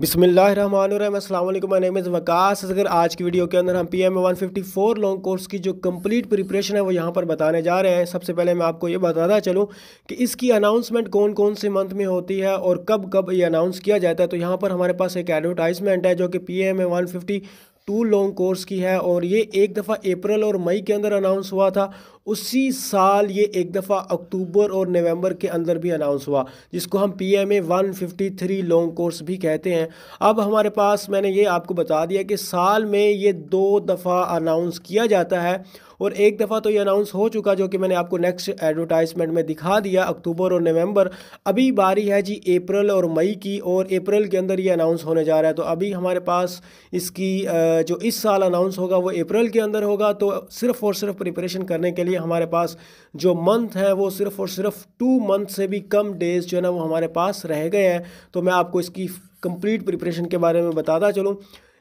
वालेकुम my name is Waqas अगर आज की वीडियो के अंदर हम P M one fifty four long course की जो कंप्लीट प्रिपरेशन है वो यहाँ पर बताने जा रहे हैं सबसे पहले मैं आपको ये बताता चलूँ कि इसकी अनाउंसमेंट कौन कौन से मंथ में होती है और कब कब ये अनाउंस किया जाता है तो यहाँ पर हमारे पास एक एडवर्टाइजमेंट है जो कि P M one fifty two long course की है और ये एक दफ़ा अप्रैल और मई के अंदर अनाउंस हुआ था उसी साल ये एक दफ़ा अक्टूबर और नवंबर के अंदर भी अनाउंस हुआ जिसको हम P M A one fifty three long course भी कहते हैं अब हमारे पास मैंने ये आपको बता दिया कि साल में ये दो दफ़ा अनाउंस किया जाता है और एक दफ़ा तो ये अनाउंस हो चुका जो कि मैंने आपको नेक्स्ट एडवर्टाइजमेंट में दिखा दिया अक्टूबर और नवंबर अभी बारी है जी अप्रैल और मई की और अप्रैल के अंदर ये अनाउंस होने जा रहा है तो अभी हमारे पास इसकी जो इस साल अनाउंस होगा वो अप्रैल के अंदर होगा तो सिर्फ और सिर्फ प्रिपरेशन करने के लिए हमारे पास जो मंथ है वो सिर्फ और सिर्फ टू मंथ से भी कम डेज़ जो है ना वो हमारे पास रह गए हैं तो मैं आपको इसकी कंप्लीट प्रिपरेशन के बारे में बताता चलूँ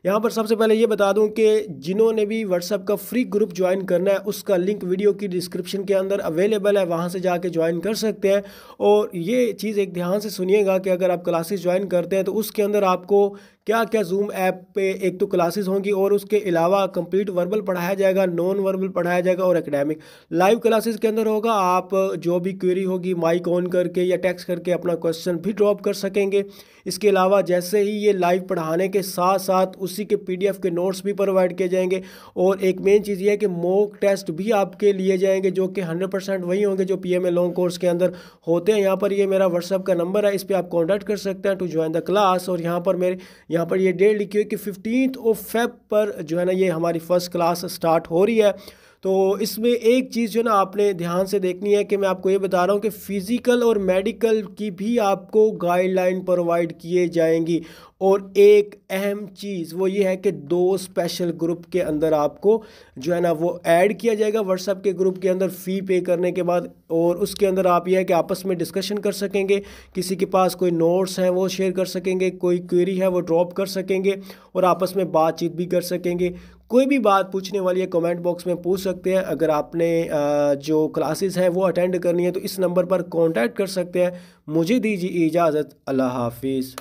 यहाँ पर सबसे पहले ये बता दूँ कि जिन्होंने भी व्हाट्सअप का फ्री ग्रुप ज्वाइन करना है उसका लिंक वीडियो की डिस्क्रिप्शन के अंदर अवेलेबल है वहाँ से जाके ज्वाइन कर सकते हैं और ये चीज़ एक ध्यान से सुनिएगा कि अगर आप क्लासेस ज्वाइन करते हैं तो उसके अंदर आपको क्या क्या जूम ऐप पे एक तो क्लासेस होंगी और उसके अलावा कंप्लीट वर्बल पढ़ाया जाएगा नॉन वर्बल पढ़ाया जाएगा और एकेडमिक लाइव क्लासेस के अंदर होगा आप जो भी क्वेरी होगी माइक ऑन करके या टेक्स्ट करके अपना क्वेश्चन भी ड्रॉप कर सकेंगे इसके अलावा जैसे ही ये लाइव पढ़ाने के साथ साथ उसी के पी के नोट्स भी प्रोवाइड किए जाएंगे और एक मेन चीज़ ये है कि मोक टेस्ट भी आपके लिए जाएंगे जो कि हंड्रेड वही होंगे जो पी लॉन्ग कोर्स के अंदर होते हैं यहाँ पर ये मेरा व्हाट्सअप का नंबर है इस पर आप कॉन्टैक्ट कर सकते हैं टू ज्वाइन द क्लास और यहाँ पर मेरे यहाँ पर ये डेट लिखी हुई कि फिफ्टीन ऑफ फेब पर जो है ना ये हमारी फ़र्स्ट क्लास स्टार्ट हो रही है तो इसमें एक चीज़ जो ना आपने ध्यान से देखनी है कि मैं आपको ये बता रहा हूँ कि फ़िज़िकल और मेडिकल की भी आपको गाइडलाइन प्रोवाइड किए जाएंगी और एक अहम चीज़ वो ये है कि दो स्पेशल ग्रुप के अंदर आपको जो है ना वो ऐड किया जाएगा व्हाट्सअप के ग्रुप के अंदर फ़ी पे करने के बाद और उसके अंदर आप ये है कि आपस में डिस्कशन कर सकेंगे किसी के पास कोई नोट्स हैं वो शेयर कर सकेंगे कोई क्वेरी है वो ड्रॉप कर सकेंगे और आपस में बातचीत भी कर सकेंगे कोई भी बात पूछने वाली है कमेंट बॉक्स में पूछ सकते हैं अगर आपने जो क्लासेस हैं वो अटेंड करनी है तो इस नंबर पर कांटेक्ट कर सकते हैं मुझे दीजिए इजाज़त अल्लाह हाफिज़